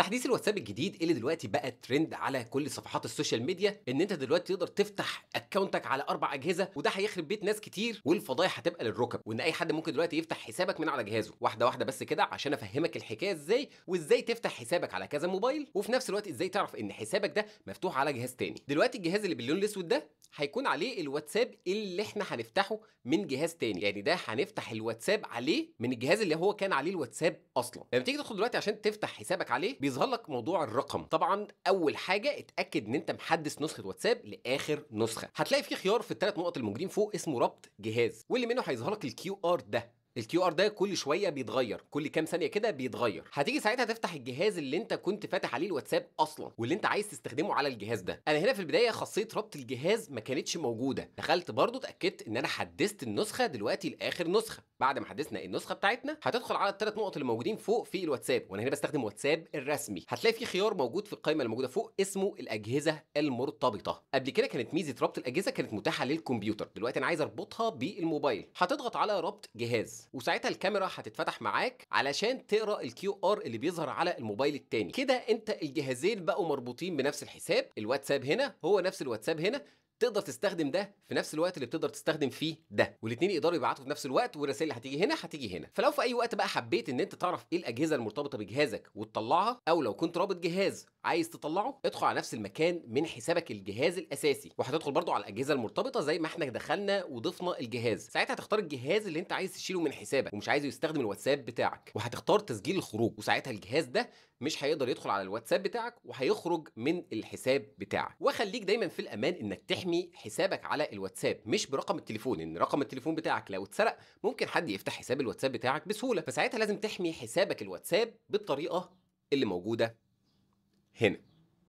تحديث الواتساب الجديد اللي دلوقتي بقى ترند على كل صفحات السوشيال ميديا ان انت دلوقتي تقدر تفتح اكونتك على اربع اجهزه وده هيخرب بيت ناس كتير والفضايح هتبقى للركب وان اي حد ممكن دلوقتي يفتح حسابك من على جهازه واحده واحده بس كده عشان افهمك الحكايه ازاي وازاي تفتح حسابك على كذا موبايل وفي نفس الوقت ازاي تعرف ان حسابك ده مفتوح على جهاز تاني دلوقتي الجهاز اللي باللون الاسود ده هيكون عليه الواتساب اللي احنا هنفتحه من جهاز تاني يعني ده هنفتح الواتساب عليه من الجهاز اللي هو كان عليه الواتساب اصلا لما تيجي تدخل دلوقتي عشان تفتح حسابك عليه بيظهر لك موضوع الرقم طبعا اول حاجه اتاكد ان انت محدث نسخه واتساب لاخر نسخه هتلاقي في خيار في الثلاث نقط الموجودين فوق اسمه ربط جهاز واللي منه هيظهر لك الكيو ار ده الكيو ار ده كل شويه بيتغير كل كام ثانيه كده بيتغير هتيجي ساعتها تفتح الجهاز اللي انت كنت فاتح عليه الواتساب اصلا واللي انت عايز تستخدمه على الجهاز ده انا هنا في البدايه خاصيه ربط الجهاز ما كانتش موجوده دخلت برضو اتاكدت ان انا حدثت النسخه دلوقتي لاخر نسخه بعد ما حدثنا النسخه بتاعتنا هتدخل على الثلاث نقط اللي موجودين فوق في الواتساب وانا هنا بستخدم واتساب الرسمي هتلاقي في خيار موجود في القائمه اللي موجوده فوق اسمه الاجهزه المرتبطه قبل كده كانت ميزه ربط الاجهزه كانت متاحه للكمبيوتر دلوقتي انا عايز اربطها بالموبايل هتضغط على ربط جهاز وساعتها الكاميرا هتتفتح معاك علشان تقرا الكيو ار اللي بيظهر على الموبايل التاني كده انت الجهازين بقوا مربوطين بنفس الحساب الواتساب هنا هو نفس الواتساب هنا تقدر تستخدم ده في نفس الوقت اللي بتقدر تستخدم فيه ده والاثنين يقدروا يبعتوا في نفس الوقت والرسائل اللي هتيجي هنا هتيجي هنا فلو في اي وقت بقى حبيت ان انت تعرف ايه الاجهزه المرتبطه بجهازك وتطلعها او لو كنت رابط جهاز عايز تطلعه ادخل على نفس المكان من حسابك الجهاز الاساسي وهتدخل برضو على الاجهزه المرتبطه زي ما احنا دخلنا وضفنا الجهاز ساعتها هتختار الجهاز اللي انت عايز تشيله من حسابك ومش عايزه يستخدم الواتساب بتاعك وهتختار تسجيل الخروج وساعتها الجهاز ده مش هيقدر يدخل على الواتساب بتاعك وهيخرج من الحساب بتاعك وخليك دايما في الامان انك تحمي حسابك على الواتساب مش برقم التليفون ان رقم التليفون بتاعك لو اتسرق ممكن حد يفتح حساب الواتساب بتاعك بسهوله فساعتها لازم تحمي حسابك الواتساب بالطريقه اللي موجوده hen